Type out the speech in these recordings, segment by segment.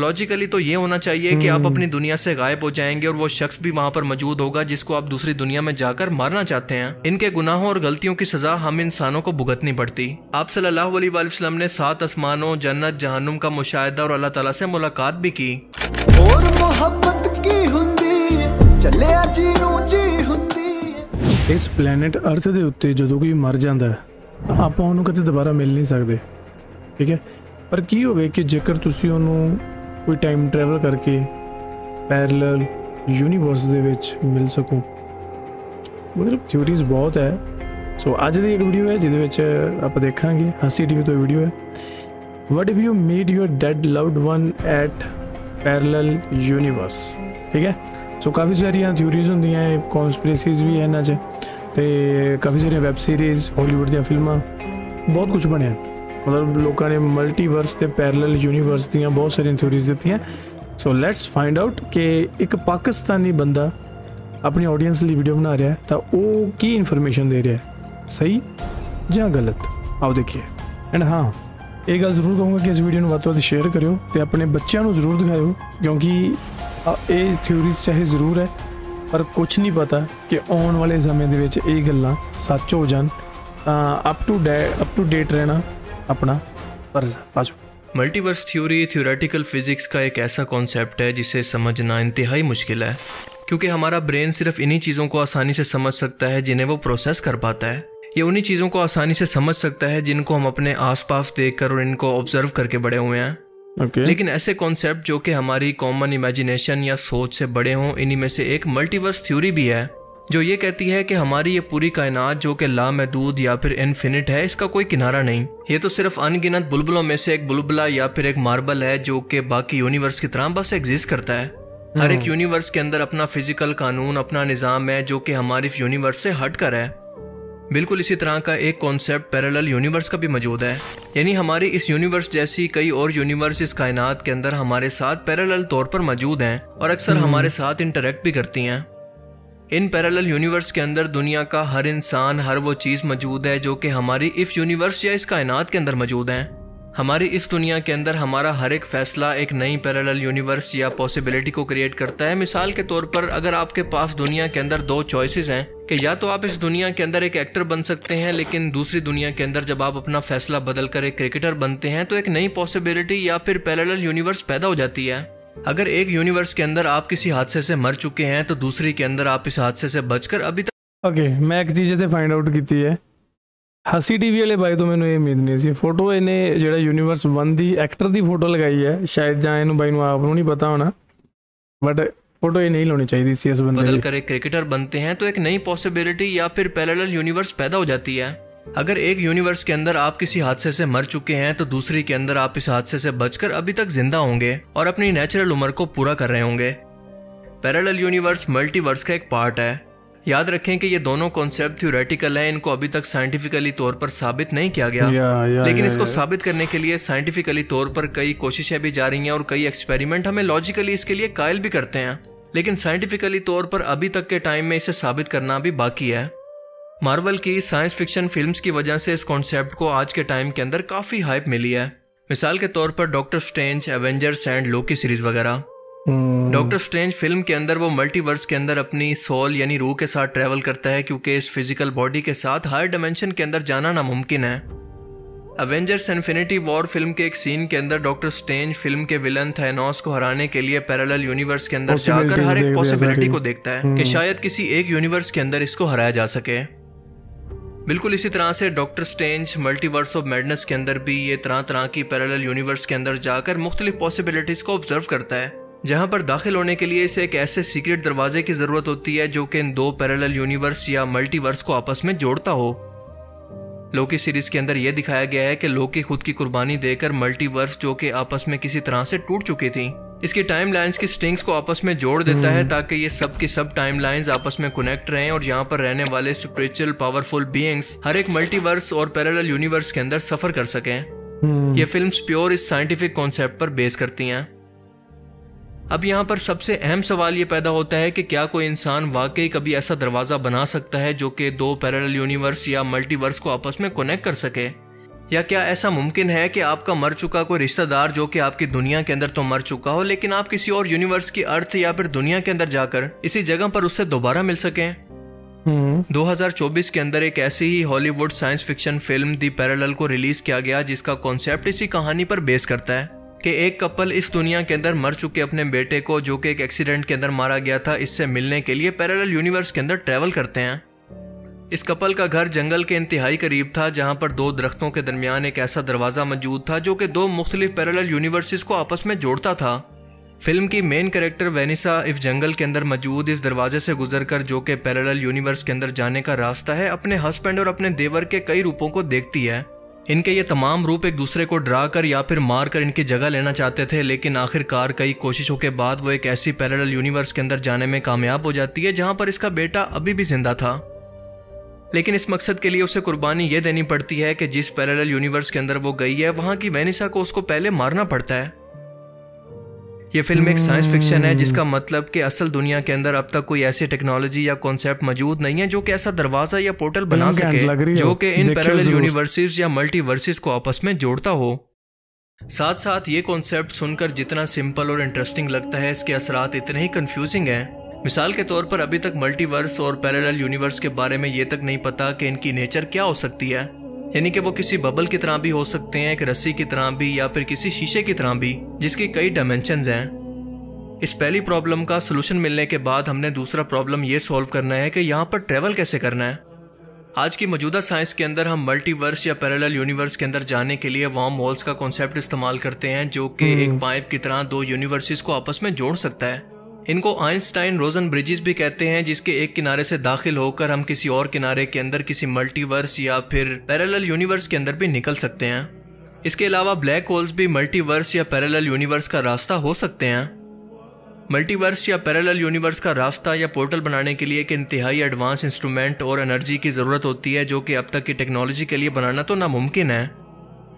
Logically तो ये होना चाहिए कि आप अपनी hmm. दुनिया से गायब हो जाएंगे और वो शख्स भी वहाँ पर मौजूद होगा जिसको आप दूसरी दुनिया में जाकर मारना चाहते हैं इनके गुनाहों और गलतियों की सजा हम इंसानों को भुगतनी पड़ती आप सल्लल्लाहु अलैहि वसल्लम ने सात आसमानों जन्नत जहनुम का मुशाह और अल्लाह तला से मुलाकात भी की और मोहब्बत की हुंदी चले जीनू जी हुंदी इस प्लेनेट अर्थ के उत्ते जो कोई मर जाता है आप ਉਹਨੂੰ ਕਦੇ ਦੁਬਾਰਾ ਮਿਲ ਨਹੀਂ ਸਕਦੇ ਠੀਕ ਹੈ ਪਰ ਕੀ कि जेकर तुम ਤੁਸੀਂ ਕੋਈ ਟਾਈਮ ਟਰੈਵਲ ਕਰਕੇ ਪੈਰਲਲ ਯੂਨੀਵਰਸ ਦੇ ਵਿੱਚ ਮਿਲ ਸਕੋ ਮਤਲਬ ਥਿਉਰੀਜ਼ ਬਹੁਤ ਹੈ ਸੋ ਅੱਜ ਦੀ ਇੱਕ ਵੀਡੀਓ ਹੈ ਜਿਹਦੇ ਵਿੱਚ ਆਪਾਂ ਦੇਖਾਂਗੇ ਹਾਸੀ ਟੀਵੀ ਤੋਂ ਵੀਡੀਓ ਹੈ what if you meet your dead loved one at parallel universe ਠੀਕ ਹੈ ਸੋ ਕਾਫੀ ਸਾਰੀਆਂ ਥਿਉਰੀਜ਼ ਹੁੰਦੀਆਂ ਹੈ ਕਨਸਪੀਰੇਸੀਜ਼ ਵੀ ਹੈ ਨਾ ਤੇ ਕਾਫੀ ਸਾਰੀਆਂ ਵੈਬ ਸੀਰੀਜ਼ ਹਾਲੀਵੁੱਡ ਦੀਆਂ ਫਿਲਮਾਂ ਬਹੁਤ ਕੁਝ ਬਣਿਆ ਮਤਲਬ ਲੋਕਾਂ ਨੇ ਮਲਟੀਵਰਸ ਤੇ ਪੈਰਲਲ ਯੂਨੀਵਰਸ ਦੀਆਂ ਬਹੁਤ ਸਾਰੀਆਂ ਥਿਊਰੀਜ਼ ਦਿੱਤੀਆਂ ਸੋ ਲੈਟਸ ਫਾਈਂਡ ਆਊਟ ਕਿ ਇੱਕ ਪਾਕਿਸਤਾਨੀ ਬੰਦਾ ਆਪਣੀ ਆਡੀਅנס ਲਈ ਵੀਡੀਓ ਬਣਾ ਰਿਹਾ ਹੈ ਤਾਂ ਉਹ ਕੀ ਇਨਫੋਰਮੇਸ਼ਨ ਦੇ ਰਿਹਾ ਹੈ ਸਹੀ ਜਾਂ ਗਲਤ ਆਓ ਦੇਖੀਏ ਐਂਡ ਹਾਂ ਇਹ ਗੱਲ ਜ਼ਰੂਰ ਕਹੂੰਗਾ ਕਿ ਇਸ ਵੀਡੀਓ ਨੂੰ ਵੱਧ ਤੋਂ ਵੱਧ ਸ਼ੇਅਰ ਕਰਿਓ ਤੇ ਆਪਣੇ ਬੱਚਿਆਂ ਨੂੰ ਜ਼ਰੂਰ ਦਿਖਾਇਓ ਕਿਉਂਕਿ ਇਹ ਥਿਊਰੀਜ਼ ਚਾਹੇ ਜ਼ਰੂਰ ਹੈ ਪਰ ਕੁਝ ਨਹੀਂ ਪਤਾ ਕਿ ਆਉਣ ਵਾਲੇ ਸਮੇਂ ਦੇ ਵਿੱਚ ਇਹ ਗੱਲਾਂ ਸੱਚ ਹੋ ਜਾਣ ਤਾਂ up to up to date ਰਹਿਣਾ अपना फर्ज है मल्टीवर्स थ्योरी थ्योरेटिकल फिजिक्स का एक ऐसा कॉन्सेप्ट है जिसे समझना इंतहाई मुश्किल है क्योंकि हमारा ब्रेन सिर्फ इन्हीं चीज़ों को आसानी से समझ सकता है जिन्हें वो प्रोसेस कर पाता है या उन्हीं चीज़ों को आसानी से समझ सकता है जिनको हम अपने आसपास देखकर और इनको ऑब्जर्व करके बड़े हुए हैं okay. लेकिन ऐसे कॉन्सेप्ट जो कि हमारी कॉमन इमेजिनेशन या सोच से बड़े हों इन्हीं में से एक मल्टीवर्स थ्योरी भी है जो ये कहती है कि हमारी ये पूरी कायनात जो कि लामहदूद या फिर इनफिनिट है इसका कोई किनारा नहीं ये तो सिर्फ अनगिनत बुलबुलों में से एक बुलबुला या फिर एक मार्बल है जो कि बाकी यूनिवर्स की तरह बस एग्जिस्ट करता है हर एक यूनिवर्स हम्म। के अंदर अपना फिजिकल कानून अपना निज़ाम है जो कि हमारे यूनिवर्स से हट कर है बिल्कुल इसी तरह का एक कॉन्सेप्ट पैरेलल यूनिवर्स का भी मौजूद है यानी हमारी इस यूनिवर्स जैसी कई और यूनिवर्स इस कायनात के अंदर हमारे साथ पैरेलल तौर पर मौजूद हैं और अक्सर हम्म। हमारे साथ इंटरेक्ट भी करती हैं इन पैरेलल यूनिवर्स के अंदर दुनिया का हर इंसान हर वो चीज़ मौजूद है जो कि हमारी इस यूनिवर्स या इस कायनात के अंदर मौजूद हैं हमारी इस दुनिया के अंदर हमारा हर एक फैसला एक नई पैरेलल यूनिवर्स या पॉसिबिलिटी को क्रिएट करता है मिसाल के तौर पर अगर आपके पास दुनिया के अंदर दो चॉइसेस हैं कि या तो आप इस दुनिया के अंदर एक एक्टर बन सकते हैं लेकिन दूसरी दुनिया के अंदर जब आप अपना फैसला बदल कर एक क्रिकेटर बनते हैं तो एक नई पॉसिबिलिटी या फिर पैरेलल यूनिवर्स पैदा हो जाती है अगर एक यूनिवर्स के अंदर आप किसी हादसे से मर चुके हैं तो दूसरे के अंदर आप इस हादसे से बचकर अभी तक ओके okay, मैं एक चीज़ इतने फाइंड आउट की है हसी टीवी वाले भाई तो मैंने ये उम्मीद नहीं सी फोटो इन्हें जो यूनिवर्स वन की एक्टर की फोटो लगाई है शायद ਜਾਂ ਇਹਨੂੰ ਬਾਈ ਨੂੰ ਆਪ ਨੂੰ ਨਹੀਂ ਪਤਾ फोटो ये नहीं लानी चाहिए थी इस बंदे बदल कर एक क्रिकेटर बनते हैं तो एक नई पॉसिबिलिटी या फिर पैरेलल यूनिवर्स पैदा हो जाती है अगर एक यूनिवर्स के अंदर आप किसी हादसे से मर चुके हैं तो दूसरे के अंदर आप इस हादसे से बचकर अभी तक जिंदा होंगे और अपनी नेचुरल उम्र को पूरा कर रहे होंगे पैरेलल यूनिवर्स मल्टीवर्स का एक पार्ट है याद रखें कि ये दोनों कॉन्सेप्ट थ्योरेटिकल हैं इनको अभी तक साइंटिफिकली तौर पर साबित नहीं किया गया या, या, लेकिन या, इसको या, साबित करने के लिए साइंटिफिकली तौर पर कई कोशिशें भी जा रही हैं और कई एक्सपेरिमेंट हमें लॉजिकली इसके लिए कायल भी करते हैं लेकिन साइंटिफिकली तौर पर अभी तक के टाइम में इसे साबित करना भी बाकी है मार्वल की साइंस फिक्शन फिल्म्स की वजह से इस कॉन्सेप्ट को आज के टाइम के अंदर काफ़ी हाइप मिली है मिसाल के तौर पर Doctor Strange Avengers and Loki series वगैरह डॉक्टर स्ट्रेंज फिल्म के अंदर वो मल्टीवर्स के अंदर अपनी सोल यानी रूह के साथ ट्रेवल करता है क्योंकि इस फिजिकल बॉडी के साथ हायर डायमेंशन के अंदर जाना नामुमकिन है अवेंजर्स इन्फिनिटी वॉर फिल्म के एक सीन के अंदर डॉक्टर स्टेंज फिल्म के विलन थेनोस को हराने के लिए पैरेलल यूनिवर्स के अंदर जाकर हर एक पॉसिबिलिटी को देखता है कि हम्म। शायद किसी एक यूनिवर्स के अंदर इसको हराया जा सके बिल्कुल इसी तरह से Doctor Strange Multiverse of Madness के अंदर भी ये तरह तरह की पैरेलल यूनिवर्स के अंदर जाकर मुख्तलिफ पॉसिबिलिटीज़ को ऑब्जर्व करता है जहां पर दाखिल होने के लिए इसे एक ऐसे सीक्रेट दरवाजे की ज़रूरत होती है जो कि इन दो पैरेलल यूनिवर्स या मल्टीवर्स को आपस में जोड़ता हो लोकी सीरीज के अंदर यह दिखाया गया है कि लोकी खुद की कुर्बानी देकर मल्टीवर्स जो कि आपस में किसी तरह से टूट चुकी थी इसके टाइम लाइन्स की स्ट्रिंग्स को आपस में जोड़ देता है हम्म। ताकि ये सब की सब टाइम लाइन्स आपस में कनेक्ट रहें और यहाँ पर रहने वाले स्पिरिचुअल पावरफुल बीइंग्स हर एक मल्टीवर्स और पैरेलल यूनिवर्स के अंदर सफर कर सकें हम्म। ये फिल्म्स प्योर इस साइंटिफिक कॉन्सेप्ट पर बेस करती हैं अब यहाँ पर सबसे अहम सवाल ये पैदा होता है कि क्या कोई इंसान वाकई कभी ऐसा दरवाज़ा बना सकता है जो कि दो पैरेलल यूनिवर्स या मल्टीवर्स को आपस में कनेक्ट कर सके या क्या ऐसा मुमकिन है कि आपका मर चुका कोई रिश्तेदार जो कि आपकी दुनिया के अंदर तो मर चुका हो लेकिन आप किसी और यूनिवर्स की अर्थ या फिर दुनिया के अंदर जाकर इसी जगह पर उससे दोबारा मिल सके हजार 2024 के अंदर एक ऐसी ही Hollywood science fiction film the parallel को रिलीज किया गया जिसका कॉन्सेप्ट इसी कहानी पर बेस करता है कि एक कपल इस दुनिया के अंदर मर चुके अपने बेटे को जो कि एक एक्सीडेंट के अंदर मारा गया था इससे मिलने के लिए पैरेलल यूनिवर्स के अंदर ट्रैवल करते हैं इस कपल का घर जंगल के इंतहाई करीब था जहां पर दो दरख्तों के दरमियान एक ऐसा दरवाज़ा मौजूद था जो कि दो मुख्तलिफ पैरल यूनिवर्सिस को आपस में जोड़ता था फिल्म की मेन कैरेक्टर वेनिसा इस जंगल के अंदर मौजूद इस दरवाजे से गुजरकर जो कि पैरल यूनिवर्स के अंदर जाने का रास्ता है अपने हस्बैंड और अपने देवर के कई रूपों को देखती है इनके ये तमाम रूप एक दूसरे को ड्रा कर या फिर मार कर इनकी जगह लेना चाहते थे लेकिन आखिरकार कई कोशिशों के बाद वो एक ऐसी पैरल यूनिवर्स के अंदर जाने में कामयाब हो जाती है जहाँ पर इसका बेटा अभी भी जिंदा था लेकिन इस मकसद के लिए उसे कुर्बानी यह देनी पड़ती है कि जिस पैरेलल यूनिवर्स के अंदर वो गई है वहां की वेनिसा को उसको पहले मारना पड़ता है ये फिल्म एक साइंस फिक्शन है जिसका मतलब कि असल दुनिया के अंदर अब तक कोई ऐसी टेक्नोलॉजी या कॉन्सेप्ट मौजूद नहीं है जो कि ऐसा दरवाजा या पोर्टल बना सके जो कि इन पैरेलल यूनिवर्सिस या मल्टीवर्सिस को आपस में जोड़ता हो साथ साथ ये कॉन्सेप्ट सुनकर जितना सिंपल और इंटरेस्टिंग लगता है इसके असरात इतने ही कंफ्यूजिंग हैं मिसाल के तौर पर अभी तक मल्टीवर्स और पैरेलल यूनिवर्स के बारे में ये तक नहीं पता कि इनकी नेचर क्या हो सकती है यानी कि वो किसी बबल की तरह भी हो सकते हैं एक रस्सी की तरह भी या फिर किसी शीशे की तरह भी जिसके कई डायमेंशन हैं इस पहली प्रॉब्लम का सोल्यूशन मिलने के बाद हमने दूसरा प्रॉब्लम ये सॉल्व करना है कि यहाँ पर ट्रेवल कैसे करना है आज की मौजूदा साइंस के अंदर हम मल्टीवर्स या पैरेलल यूनिवर्स के अंदर जाने के लिए वार्म होल्स का कॉन्सेप्ट इस्तेमाल करते हैं जो कि हम्म। एक पाइप की तरह दो यूनिवर्सिस को आपस में जोड़ सकता है इनको आइंस्टाइन रोजन ब्रिजेस भी कहते हैं जिसके एक किनारे से दाखिल होकर हम किसी और किनारे के अंदर किसी मल्टीवर्स या फिर पैरेलल यूनिवर्स के अंदर भी निकल सकते हैं इसके अलावा ब्लैक होल्स भी मल्टीवर्स या पैरेलल यूनिवर्स का रास्ता हो सकते हैं मल्टीवर्स या पैरेलल यूनिवर्स का रास्ता या पोर्टल बनाने के लिए एक इंतहाई एडवांस इंस्ट्रूमेंट और एनर्जी की ज़रूरत होती है जो कि अब तक की टेक्नोलॉजी के लिए बनाना तो नामुमकिन है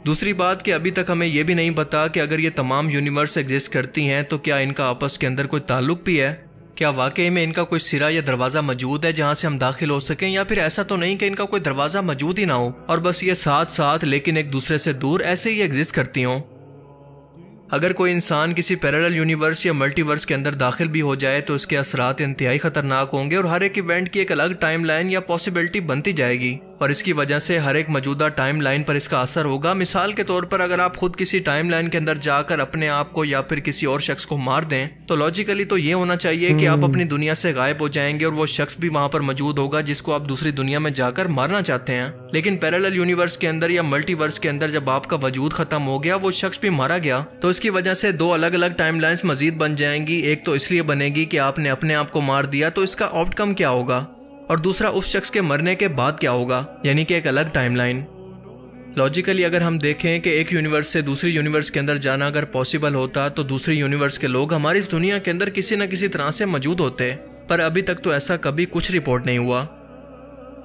दूसरी बात कि अभी तक हमें यह भी नहीं पता कि अगर ये तमाम यूनिवर्स एग्जिस्ट करती हैं तो क्या इनका आपस के अंदर कोई ताल्लुक भी है क्या वाकई में इनका कोई सिरा या दरवाज़ा मौजूद है जहाँ से हम दाखिल हो सकें या फिर ऐसा तो नहीं कि इनका कोई दरवाज़ा मौजूद ही ना हो और बस ये साथ साथ लेकिन एक दूसरे से दूर ऐसे ही एग्जिस्ट करती हों अगर कोई इंसान किसी पैरेलल यूनिवर्स या मल्टीवर्स के अंदर दाखिल भी हो जाए तो इसके असरात इंतहाई ख़तरनाक होंगे और हर एक इवेंट की एक अलग टाइम लाइन या पॉसिबिलिटी बनती जाएगी और इसकी वजह से हर एक मौजूदा टाइम लाइन पर इसका असर होगा मिसाल के तौर पर अगर आप खुद किसी टाइम लाइन के अंदर जाकर अपने आप को या फिर किसी और शख्स को मार दें तो लॉजिकली तो ये होना चाहिए कि आप हम्म। अपनी दुनिया से गायब हो जाएंगे और वो शख्स भी वहां पर मौजूद होगा जिसको आप दूसरी दुनिया में जाकर मारना चाहते हैं लेकिन पैरल यूनिवर्स के अंदर या मल्टीवर्स के अंदर जब आपका वजूद खत्म हो गया वो शख्स भी मारा गया तो इसकी वजह से दो अलग अलग टाइम लाइन मजीद बन जाएंगी एक तो इसलिए बनेगी कि आपने अपने आप को मार दिया तो इसका आउटकम क्या होगा और दूसरा उस शख्स के मरने के बाद क्या होगा यानी कि एक अलग टाइमलाइन लॉजिकली अगर हम देखें कि एक यूनिवर्स से दूसरी यूनिवर्स के अंदर जाना अगर पॉसिबल होता तो दूसरी यूनिवर्स के लोग हमारी इस दुनिया के अंदर किसी न किसी तरह से मौजूद होते पर अभी तक तो ऐसा कभी कुछ रिपोर्ट नहीं हुआ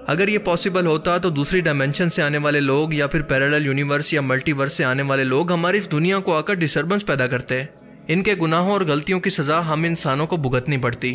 अगर ये पॉसिबल होता तो दूसरी डायमेंशन से आने वाले लोग या फिर पैरल यूनिवर्स या मल्टीवर्स से आने वाले लोग हमारी इस दुनिया को आकर डिस्टर्बेंस पैदा करते इनके गुनाहों और गलतियों की सज़ा हम इंसानों को भुगतनी पड़ती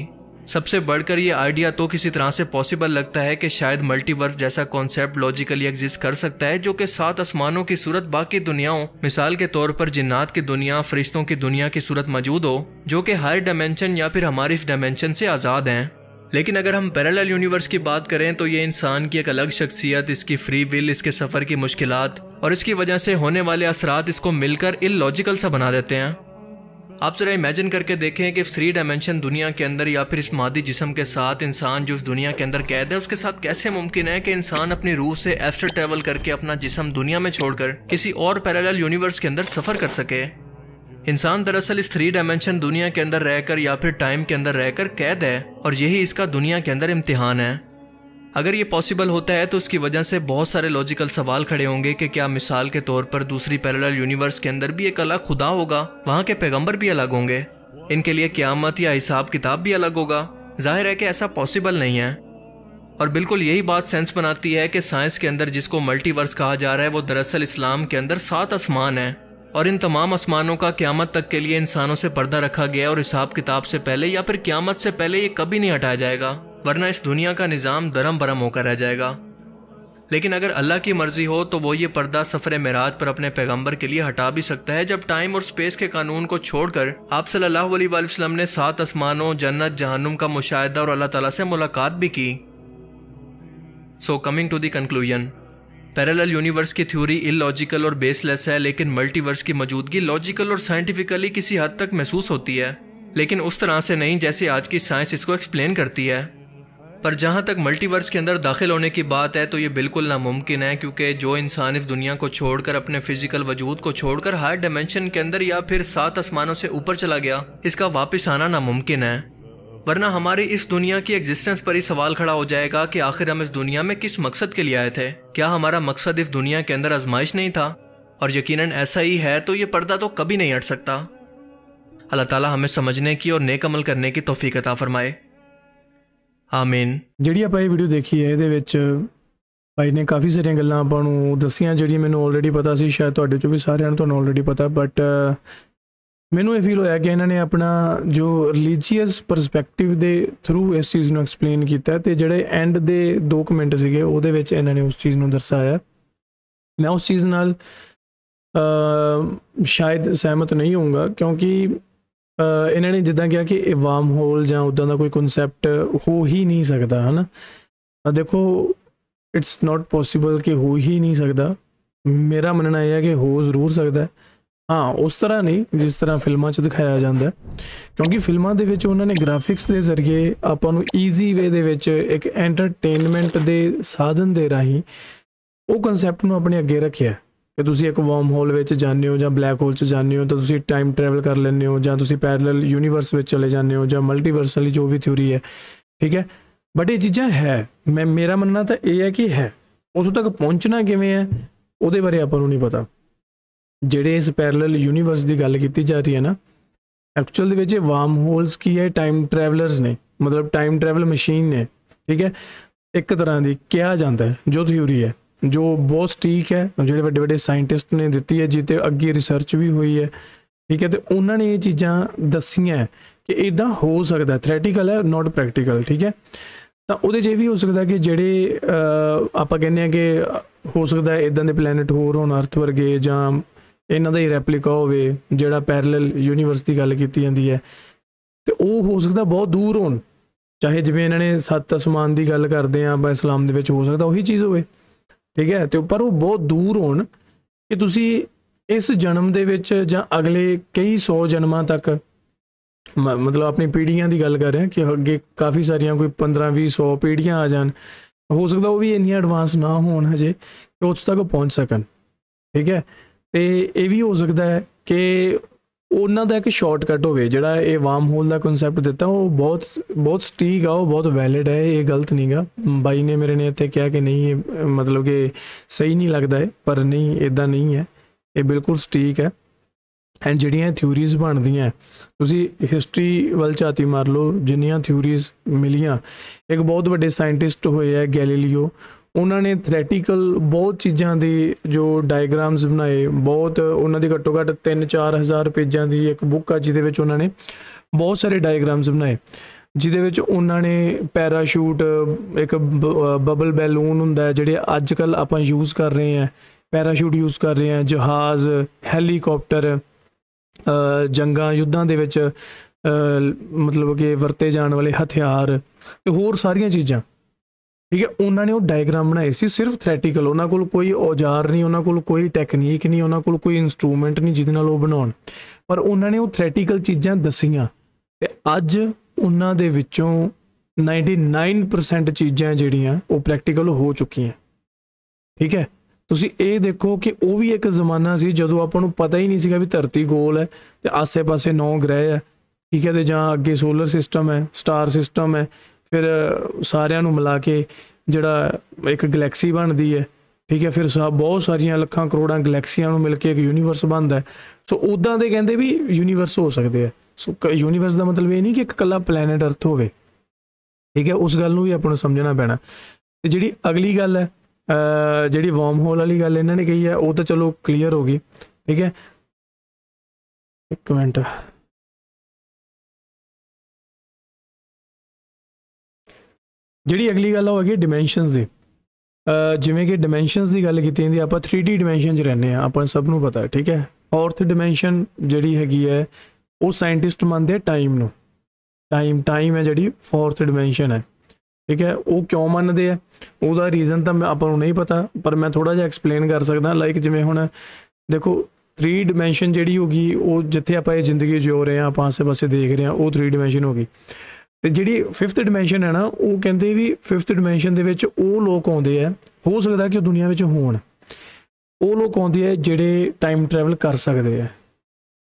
सबसे बढ़कर ये आइडिया तो किसी तरह से पॉसिबल लगता है कि शायद मल्टीवर्स जैसा कॉन्सेप्ट लॉजिकली एग्जिस्ट कर सकता है जो कि सात आसमानों की सूरत बाकी दुनियाओं मिसाल के तौर पर जिन्नात की दुनिया फरिश्तों की दुनिया की सूरत मौजूद हो जो कि हर डायमेंशन या फिर हमारे इस डायमेंशन से आज़ाद हैं लेकिन अगर हम पैरेलल यूनिवर्स की बात करें तो ये इंसान की एक अलग शख्सियत इसकी फ्री विल इसके सफ़र की मुश्किल और इसकी वजह से होने वाले असरात इसको मिलकर इलॉजिकल सा बना देते हैं आप जरा इमेजिन करके देखें कि थ्री डायमेंशन दुनिया के अंदर या फिर इस मादी जिसम के साथ इंसान जो इस दुनिया के अंदर कैद है उसके साथ कैसे मुमकिन है कि इंसान अपनी रूह से एस्ट्रा ट्रेवल करके अपना जिसम दुनिया में छोड़कर किसी और पैरेलल यूनिवर्स के अंदर सफर कर सके इंसान दरअसल इस थ्री डायमेंशन दुनिया के अंदर रहकर या फिर टाइम के अंदर रहकर कैद है और यही इसका दुनिया के अंदर इम्तिहान है अगर ये पॉसिबल होता है तो उसकी वजह से बहुत सारे लॉजिकल सवाल खड़े होंगे कि क्या मिसाल के तौर पर दूसरी पैरेलल यूनिवर्स के अंदर भी एक अलग खुदा होगा वहाँ के पैगंबर भी अलग होंगे इनके लिए क्यामत या हिसाब किताब भी अलग होगा जाहिर है कि ऐसा पॉसिबल नहीं है और बिल्कुल यही बात सेंस बनाती है कि साइंस के अंदर जिसको मल्टीवर्स कहा जा रहा है वो दरअसल इस्लाम के अंदर सात आसमान हैं और इन तमाम आसमानों का क्यामत तक के लिए इंसानों से पर्दा रखा गया और हिसाब किताब से पहले या फिर क्यामत से पहले ये कभी नहीं हटाया जाएगा वरना इस दुनिया का निज़ाम दरम बरम होकर रह जाएगा लेकिन अगर अल्लाह की मर्ज़ी हो तो वो ये पर्दा सफ़र मराज पर अपने पैगंबर के लिए हटा भी सकता है जब टाइम और स्पेस के कानून को छोड़कर आप सल्लल्लाहु अलैहि वसल्लम ने सात आसमानों जन्नत जहनुम का मुशाहिदा और अल्लाह ताला से मुलाकात भी की so coming to the conclusion parallel universe की थ्योरी इलॉजिकल और बेसलेस है लेकिन मल्टीवर्स की मौजूदगी लॉजिकल और साइंटिफिकली किसी हद तक महसूस होती है लेकिन उस तरह से नहीं जैसे आज की साइंस इसको एक्सप्लेन करती है पर जहाँ तक मल्टीवर्स के अंदर दाखिल होने की बात है तो ये बिल्कुल नामुमकिन है क्योंकि जो इंसान इस दुनिया को छोड़कर अपने फिजिकल वजूद को छोड़कर हायर डायमेंशन के अंदर या फिर सात आसमानों से ऊपर चला गया इसका वापस आना नामुमकिन है वरना हमारी इस दुनिया की एग्जिस्टेंस पर ही सवाल खड़ा हो जाएगा कि आखिर हम इस दुनिया में किस मकसद के लिए आए थे क्या हमारा मकसद इस दुनिया के अंदर आजमाइश नहीं था और यकीनन ऐसा ही है तो ये पर्दा तो कभी नहीं हट सकता अल्लाह ताला हमें समझने की और नेक अमल करने की तोफ़ी अता फरमाए ਆਮੀਨ ਜਿਹੜੀ ਆਪਾਂ ਇਹ ਵੀਡੀਓ ਦੇਖੀ ਹੈ ਇਹਦੇ ਵਿੱਚ ਭਾਈ ਨੇ ਕਾਫੀ ਸਾਰੀਆਂ ਗੱਲਾਂ ਆਪਾਂ ਨੂੰ ਦੱਸੀਆਂ ਜਿਹੜੀਆਂ ਮੈਨੂੰ ਆਲਰੇਡੀ ਪਤਾ ਸੀ ਸ਼ਾਇਦ ਤੁਹਾਡੇ ਚੋਂ ਵੀ ਸਾਰਿਆਂ ਨੂੰ ਤੁਹਾਨੂੰ ਆਲਰੇਡੀ ਪਤਾ ਬਟ ਮੈਨੂੰ ਇਹ ਫੀਲ ਹੋਇਆ ਕਿ ਇਹਨਾਂ ਨੇ ਆਪਣਾ ਜੋ ਰਿਲੀਜੀਅਸ ਪਰਸਪੈਕਟਿਵ ਦੇ ਥਰੂ ਇਸ ਚੀਜ਼ ਨੂੰ ਐਕਸਪਲੇਨ ਕੀਤਾ ਤੇ ਜਿਹੜੇ ਐਂਡ ਦੇ 2 ਮਿੰਟ ਸੀਗੇ ਉਹਦੇ ਵਿੱਚ ਇਹਨਾਂ ਨੇ ਉਸ ਚੀਜ਼ ਨੂੰ ਦਰਸਾਇਆ ਮੈਂ ਉਸ ਚੀਜ਼ ਨਾਲ ਸ਼ਾਇਦ ਸਹਿਮਤ ਨਹੀਂ ਹੋਊਂਗਾ ਕਿਉਂਕਿ ਇਹਨਾਂ ਨੇ ਜਿੱਦਾਂ ਕਿਹਾ ਕਿ ਵਾਰਮ ਹੋਲ ਜਾਂ ਉਦਾਂ ਦਾ ਕੋਈ ਕਨਸੈਪਟ ਹੋ ਹੀ ਨਹੀਂ ਸਕਦਾ ਹਨਾ ਦੇਖੋ ਇਟਸ ਨਾਟ ਪੋਸੀਬਲ ਕਿ ਹੋ ਹੀ ਨਹੀਂ ਸਕਦਾ ਮੇਰਾ ਮੰਨਣਾ ਇਹ ਹੈ ਕਿ ਹੋ ਜ਼ਰੂਰ ਸਕਦਾ ਹੈ ਹਾਂ ਉਸ ਤਰ੍ਹਾਂ ਨਹੀਂ ਜਿਸ ਤਰ੍ਹਾਂ ਫਿਲਮਾਂ 'ਚ ਦਿਖਾਇਆ ਜਾਂਦਾ ਕਿਉਂਕਿ ਫਿਲਮਾਂ ਦੇ ਵਿੱਚ ਉਹਨਾਂ ਨੇ ਗ੍ਰਾਫਿਕਸ ਦੇ ਜ਼ਰੀਏ ਆਪਾਂ ਨੂੰ ਈਜ਼ੀ ਵੇ ਦੇ ਵਿੱਚ ਇੱਕ ਐਂਟਰਟੇਨਮੈਂਟ ਦੇ ਸਾਧਨ ਦੇ ਰਾਹੀਂ ਉਹ ਕਨਸੈਪਟ ਨੂੰ ਆਪਣੇ ਅੱਗੇ ਰੱਖਿਆ ਕਿ ਤੁਸੀਂ ਇੱਕ ਵਾਰਮ ਹੋਲ ਵਿੱਚ ਜਾਂਦੇ ਹੋ ਜਾਂ ਬਲੈਕ ਹੋਲ 'ਚ ਜਾਂਦੇ ਹੋ ਤਾਂ ਤੁਸੀਂ ਟਾਈਮ ਟਰੈਵਲ ਕਰ ਲੈਂਦੇ ਹੋ ਜਾਂ ਤੁਸੀਂ ਪੈਰਲਲ ਯੂਨੀਵਰਸ ਵਿੱਚ ਚਲੇ ਜਾਂਦੇ ਹੋ ਜਾਂ ਮਲਟੀਵਰਸ ਵਾਲੀ ਜੋ ਵੀ ਥਿਉਰੀ ਹੈ ਠੀਕ ਹੈ ਬਟ ਇਹ ਚੀਜ਼ਾਂ ਹੈ ਮੈਂ ਮੇਰਾ ਮੰਨਣਾ ਤਾਂ ਇਹ ਹੈ ਕਿ ਹੈ ਉਸ ਤੱਕ ਪਹੁੰਚਣਾ ਕਿਵੇਂ ਹੈ ਉਹਦੇ ਬਾਰੇ ਆਪਾਂ ਨੂੰ ਨਹੀਂ ਪਤਾ ਜਿਹੜੇ ਇਸ ਪੈਰਲਲ ਯੂਨੀਵਰਸ ਦੀ ਗੱਲ ਕੀਤੀ ਜਾ ਰਹੀ ਹੈ ਨਾ ਐਕਚੁਅਲ ਦੇ ਵਿੱਚ ਇਹ ਵਾਰਮ ਹੋਲਸ ਕੀ ਹੈ ਟਾਈਮ ਟਰੈਵਲਰਸ ਨੇ ਮਤਲਬ ਟਾਈਮ ਟਰੈਵਲ ਮਸ਼ੀਨ ਨੇ ਠੀਕ ਹੈ ਇੱਕ ਤਰ੍ਹਾਂ ਦੀ ਕਿਹਾ ਜਾਂਦਾ ਜੋ ਥਿਊਰੀ ਹੈ ਜੋ ਬਹੁਤ ਠੀਕ ਹੈ ਜਿਹੜੇ ਵੱਡੇ ਵੱਡੇ ਸਾਇੰਟਿਸਟ ਨੇ ਦਿੱਤੀ ਹੈ ਜਿੱਤੇ ਅੱਗੇ ਰਿਸਰਚ ਵੀ ਹੋਈ ਹੈ ਠੀਕ ਹੈ ਤੇ ਉਹਨਾਂ ਨੇ ਇਹ ਚੀਜ਼ਾਂ ਦੱਸੀਆਂ ਕਿ ਇਦਾਂ ਹੋ ਸਕਦਾ ਥਿਓਰੀਟੀਕਲ ਹੈ ਨਾਟ ਪ੍ਰੈਕਟੀਕਲ ਠੀਕ ਹੈ ਤਾਂ ਉਹਦੇ 'ਚ ਇਹ ਵੀ ਹੋ ਸਕਦਾ ਕਿ ਜਿਹੜੇ ਆਪਾਂ ਕਹਿੰਦੇ ਆ ਕਿ ਹੋ ਸਕਦਾ ਇਦਾਂ ਦੇ ਪਲੈਨਟ ਹੋਰ ਹੋਣ ਅਰਥ ਵਰਗੇ ਜਾਂ ਇਹਨਾਂ ਦਾ ਹੀ ਰੈਪਲਿਕਾ ਹੋਵੇ ਜਿਹੜਾ ਪੈਰਲਲ ਯੂਨੀਵਰਸ ਦੀ ਗੱਲ ਕੀਤੀ ਜਾਂਦੀ ਹੈ ਤੇ ਉਹ ਹੋ ਸਕਦਾ ਬਹੁਤ ਦੂਰ ਹੋਣ ਚਾਹੇ ਜਿਵੇਂ ਇਹਨਾਂ ਨੇ ਸੱਤ ਅਸਮਾਨ ਦੀ ਗੱਲ ਕਰਦੇ ਆ ਆਪਾਂ ਇਸਲਾਮ ਦੇ ਵਿੱਚ ਹੋ ਸਕਦਾ ਉਹੀ ਚੀਜ਼ ਹੋਵੇ ਠੀਕ ਹੈ ਤੇ ਪਰ ਉਹ ਬਹੁਤ ਦੂਰ ਹੋਣ ਕਿ ਤੁਸੀਂ ਇਸ ਜਨਮ ਦੇ ਵਿੱਚ ਜਾਂ ਅਗਲੇ ਕਈ 100 ਜਨਮਾਂ ਤੱਕ ਮਤਲਬ ਆਪਣੀ ਪੀੜ੍ਹੀਆਂ ਦੀ ਗੱਲ ਕਰ ਰਹੇ ਹਾਂ ਕਿ ਅੱਗੇ ਕਾਫੀ ਸਾਰੀਆਂ ਕੋਈ 15 20 100 ਪੀੜ੍ਹੀਆਂ ਆ ਜਾਣ ਹੋ ਸਕਦਾ ਉਹ ਵੀ ਇੰਨੀਆਂ ਐਡਵਾਂਸ ਨਾ ਹੋਣ ਹਜੇ ਕਿ ਉੱਥੇ ਤੱਕ ਪਹੁੰਚ ਸਕਣ ਠੀਕ ਹੈ ਤੇ ਇਹ ਵੀ ਹੋ ਸਕਦਾ ਹੈ ਕਿ ਉਹਨਾਂ ਦਾ ਇੱਕ ਸ਼ਾਰਟਕਟ ਹੋਵੇ ਜਿਹੜਾ ਇਹ ਵਾਰਮ ਹੋਲ ਦਾ ਕਨਸੈਪਟ ਦਿੱਤਾ ਉਹ ਬਹੁਤ ਬਹੁਤ ਸਟੀਕ ਆ ਉਹ ਬਹੁਤ ਵੈਲਿਡ ਹੈ ਇਹ ਗਲਤ ਨਹੀਂਗਾ ਬਾਈ ਨੇ ਮੇਰੇ ਨੇ ਇੱਥੇ ਕਿਹਾ ਕਿ ਨਹੀਂ ਇਹ ਮਤਲਬ ਕਿ ਸਹੀ ਨਹੀਂ ਲੱਗਦਾ ਹੈ ਪਰ ਨਹੀਂ ਇਦਾਂ ਨਹੀਂ ਹੈ ਇਹ ਬਿਲਕੁਲ ਸਟੀਕ ਹੈ ਐਂਡ ਜਿਹੜੀਆਂ ਥਿਊਰੀਜ਼ ਬਣਦੀਆਂ ਤੁਸੀਂ ਹਿਸਟਰੀ ਵੱਲ ਚਾਤੀ ਮਾਰ ਲਓ ਜਿੰਨੀਆਂ ਥਿਊਰੀਜ਼ ਮਿਲੀਆਂ ਇੱਕ ਬਹੁਤ ਵੱਡੇ ਸਾਇੰਟਿਸਟ ਹੋਏ ਹੈ ਗੈਲੀਲੀਓ ਉਹਨਾਂ ਨੇ ਥੈਰੇਟਿਕਲ ਬਹੁਤ ਚੀਜ਼ਾਂ ਦੇ ਜੋ ਡਾਇਗਰਾਮਸ ਬਣਾਏ ਬਹੁਤ ਉਹਨਾਂ ਦੀ ਘੱਟੋ ਘੱਟ 3-4000 ਪੇਜਾਂ ਦੀ ਇੱਕ ਬੁੱਕ ਆ ਜਿਹਦੇ ਵਿੱਚ ਉਹਨਾਂ ਨੇ ਬਹੁਤ ਸਾਰੇ ਡਾਇਗਰਾਮਸ ਬਣਾਏ ਜਿਹਦੇ ਵਿੱਚ ਉਹਨਾਂ ਨੇ ਪੈਰਾਸ਼ੂਟ ਇੱਕ ਬਬਲ ਬੈਲੂਨ ਹੁੰਦਾ ਜਿਹੜੇ ਅੱਜ ਕੱਲ ਆਪਾਂ ਯੂਜ਼ ਕਰ ਰਹੇ ਆ ਪੈਰਾਸ਼ੂਟ ਯੂਜ਼ ਕਰ ਰਹੇ ਆ ਜਹਾਜ਼ ਹੈਲੀਕਾਪਟਰ ਜੰਗਾਂ ਯੁੱਧਾਂ ਦੇ ਵਿੱਚ ਮਤਲਬ ਕਿ ਵਰਤੇ ਜਾਣ ਵਾਲੇ ਹਥਿਆਰ ਤੇ ਹੋਰ ਸਾਰੀਆਂ ਚੀਜ਼ਾਂ ਠੀਕ ਹੈ ਉਹਨਾਂ ਨੇ ਉਹ ਡਾਇਗਰਾਮ ਬਣਾਏ ਸੀ ਸਿਰਫ ਥਰੈਟਿਕਲ ਉਹਨਾਂ ਕੋਲ ਕੋਈ ਔਜ਼ਾਰ ਨਹੀਂ ਉਹਨਾਂ ਕੋਲ ਕੋਈ ਟੈਕਨੀਕ ਨਹੀਂ ਉਹਨਾਂ ਕੋਲ ਕੋਈ ਇਨਸਟਰੂਮੈਂਟ ਨਹੀਂ ਜਿਹਦੇ ਨਾਲ ਉਹ ਬਣਾਉਣ ਪਰ ਉਹਨਾਂ ਨੇ ਉਹ ਥਰੈਟਿਕਲ ਚੀਜ਼ਾਂ ਦਸੀਆਂ ਤੇ ਅੱਜ ਉਹਨਾਂ ਦੇ ਵਿੱਚੋਂ 99% ਚੀਜ਼ਾਂ ਜਿਹੜੀਆਂ ਉਹ ਪ੍ਰੈਕਟੀਕਲ ਹੋ ਚੁੱਕੀਆਂ ਠੀਕ ਹੈ ਤੁਸੀਂ ਇਹ ਦੇਖੋ ਕਿ ਉਹ ਵੀ ਇੱਕ ਜ਼ਮਾਨਾ ਸੀ ਜਦੋਂ ਆਪਾਂ ਨੂੰ ਪਤਾ ਹੀ ਨਹੀਂ ਸੀਗਾ ਵੀ ਧਰਤੀ ਗੋਲ ਹੈ ਤੇ ਆਸੇ-ਪਾਸੇ 9 ਗ੍ਰਹਿ ਹੈ ਠੀਕ ਹੈ ਤੇ ਜਾਂ ਅੱਗੇ ਸੋਲਰ ਸਿਸਟਮ ਹੈ ਸਟਾਰ ਸਿਸਟਮ ਹੈ ਫਿਰ ਸਾਰਿਆਂ ਨੂੰ ਮਿਲਾ ਕੇ ਜਿਹੜਾ ਇੱਕ ਗੈਲੈਕਸੀ ਬਣਦੀ ਹੈ ਠੀਕ ਹੈ ਫਿਰ ਸਭ ਬਹੁਤ ਸਾਰੀਆਂ ਲੱਖਾਂ ਕਰੋੜਾਂ ਗੈਲੈਕਸੀਆਂ ਨੂੰ ਮਿਲ ਕੇ ਇੱਕ ਯੂਨੀਵਰਸ ਬਣਦਾ ਸੋ ਉਦਾਂ ਦੇ ਕਹਿੰਦੇ ਵੀ ਯੂਨੀਵਰਸ ਹੋ ਸਕਦੇ ਆ ਸੋ ਯੂਨੀਵਰਸ ਦਾ ਮਤਲਬ ਇਹ ਨਹੀਂ ਕਿ ਇੱਕ ਕੱਲਾ ਪਲੈਨਟ ਅਰਥ ਹੋਵੇ ਠੀਕ ਹੈ ਉਸ ਗੱਲ ਨੂੰ ਵੀ ਆਪਾਂ ਨੂੰ ਸਮਝਣਾ ਪੈਣਾ ਤੇ ਜਿਹੜੀ ਅਗਲੀ ਗੱਲ ਹੈ ਜਿਹੜੀ ਵਾਰਮ ਹੋਲ ਵਾਲੀ ਗੱਲ ਇਹਨਾਂ ਨੇ ਕਹੀ ਹੈ ਉਹ ਤਾਂ ਚਲੋ ਕਲੀਅਰ ਹੋ ਗਈ ਠੀਕ ਹੈ ਇੱਕ ਮਿੰਟ ਜਿਹੜੀ ਅਗਲੀ ਗੱਲ ਹੋ ਗਈ ਡਾਈਮੈਂਸ਼ਨਸ ਦੀ ਜਿਵੇਂ ਕਿ ਡਾਈਮੈਂਸ਼ਨਸ ਦੀ ਗੱਲ ਕੀਤੀ ਜਾਂਦੀ ਆਪਾਂ 3D ਡਾਈਮੈਂਸ਼ਨ 'ਚ ਰਹਿੰਦੇ ਆ ਆਪਾਂ ਸਭ ਨੂੰ ਪਤਾ ਹੈ ਠੀਕ ਹੈ ਫੋਰਥ ਡਾਈਮੈਂਸ਼ਨ ਜਿਹੜੀ ਹੈਗੀ ਹੈ ਉਹ ਸਾਇੰਟਿਸਟ ਮੰਨਦੇ ਟਾਈਮ ਨੂੰ ਟਾਈਮ ਟਾਈਮ ਹੈ ਜਿਹੜੀ ਫੋਰਥ ਡਾਈਮੈਂਸ਼ਨ ਹੈ ਠੀਕ ਹੈ ਉਹ ਕਿਉਂ ਮੰਨਦੇ ਆ ਉਹਦਾ ਰੀਜ਼ਨ ਤਾਂ ਆਪਾਂ ਨੂੰ ਨਹੀਂ ਪਤਾ ਪਰ ਮੈਂ ਥੋੜਾ ਜਿਹਾ ਐਕਸਪਲੇਨ ਕਰ ਸਕਦਾ ਲਾਈਕ ਜਿਵੇਂ ਹੁਣ ਦੇਖੋ 3 ਡਾਈਮੈਂਸ਼ਨ ਜਿਹੜੀ ਹੋਗੀ ਉਹ ਜਿੱਥੇ ਆਪਾਂ ਇਹ ਜ਼ਿੰਦਗੀ ਜਿਉ ਰਹੇ ਆ ਆਪਾਂ ਆਸੇ-ਪਾਸੇ ਦੇਖ ਰਹੇ ਆ ਉਹ 3 ਡਾਈਮੈਂਸ਼ਨ ਹੋਗੀ ਤੇ ਜਿਹੜੀ 5th ਡਾਈਮੈਂਸ਼ਨ ਹੈ ਨਾ ਉਹ ਕਹਿੰਦੇ ਵੀ 5th ਡਾਈਮੈਂਸ਼ਨ ਦੇ ਵਿੱਚ ਉਹ ਲੋਕ ਆਉਂਦੇ ਆ ਹੋ ਸਕਦਾ ਕਿ ਉਹ ਦੁਨੀਆ ਵਿੱਚ ਹੋਣ ਉਹ ਲੋਕ ਆਉਂਦੇ ਆ ਜਿਹੜੇ ਟਾਈਮ ਟਰੈਵਲ ਕਰ ਸਕਦੇ ਆ